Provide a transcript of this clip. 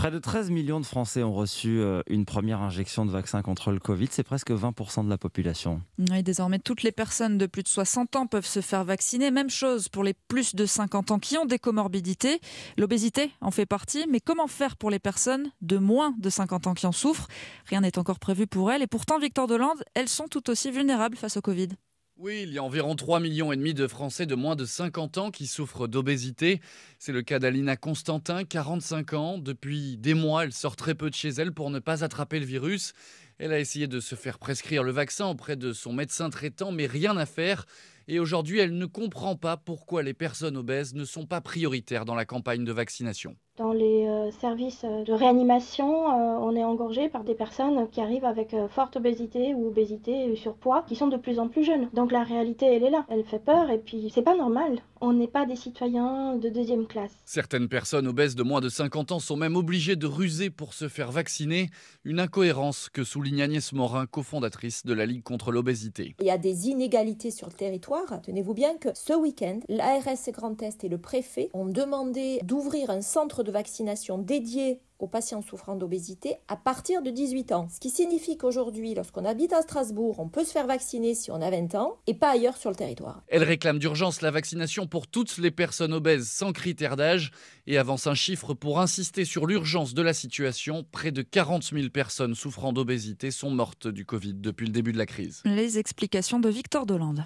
Près de 13 millions de Français ont reçu euh, une première injection de vaccin contre le Covid. C'est presque 20% de la population. Oui, désormais, toutes les personnes de plus de 60 ans peuvent se faire vacciner. Même chose pour les plus de 50 ans qui ont des comorbidités. L'obésité en fait partie. Mais comment faire pour les personnes de moins de 50 ans qui en souffrent Rien n'est encore prévu pour elles. Et pourtant, Victor Delande, elles sont tout aussi vulnérables face au Covid. Oui, il y a environ 3,5 millions et demi de Français de moins de 50 ans qui souffrent d'obésité. C'est le cas d'Alina Constantin, 45 ans. Depuis des mois, elle sort très peu de chez elle pour ne pas attraper le virus. Elle a essayé de se faire prescrire le vaccin auprès de son médecin traitant, mais rien à faire et aujourd'hui elle ne comprend pas pourquoi les personnes obèses ne sont pas prioritaires dans la campagne de vaccination. Dans les euh, services euh, de réanimation, euh, on est engorgé par des personnes qui arrivent avec forte obésité ou obésité et surpoids, qui sont de plus en plus jeunes. Donc la réalité, elle est là. Elle fait peur et puis c'est pas normal. On n'est pas des citoyens de deuxième classe. Certaines personnes obèses de moins de 50 ans sont même obligées de ruser pour se faire vacciner. Une incohérence que souligne Agnès Morin, cofondatrice de la Ligue contre l'obésité. Il y a des inégalités sur le territoire tenez-vous bien que ce week-end, l'ARS Grand Est et le préfet ont demandé d'ouvrir un centre de vaccination dédié aux patients souffrant d'obésité à partir de 18 ans. Ce qui signifie qu'aujourd'hui, lorsqu'on habite à Strasbourg, on peut se faire vacciner si on a 20 ans et pas ailleurs sur le territoire. Elle réclame d'urgence la vaccination pour toutes les personnes obèses sans critère d'âge et avance un chiffre pour insister sur l'urgence de la situation. Près de 40 000 personnes souffrant d'obésité sont mortes du Covid depuis le début de la crise. Les explications de Victor Dolande.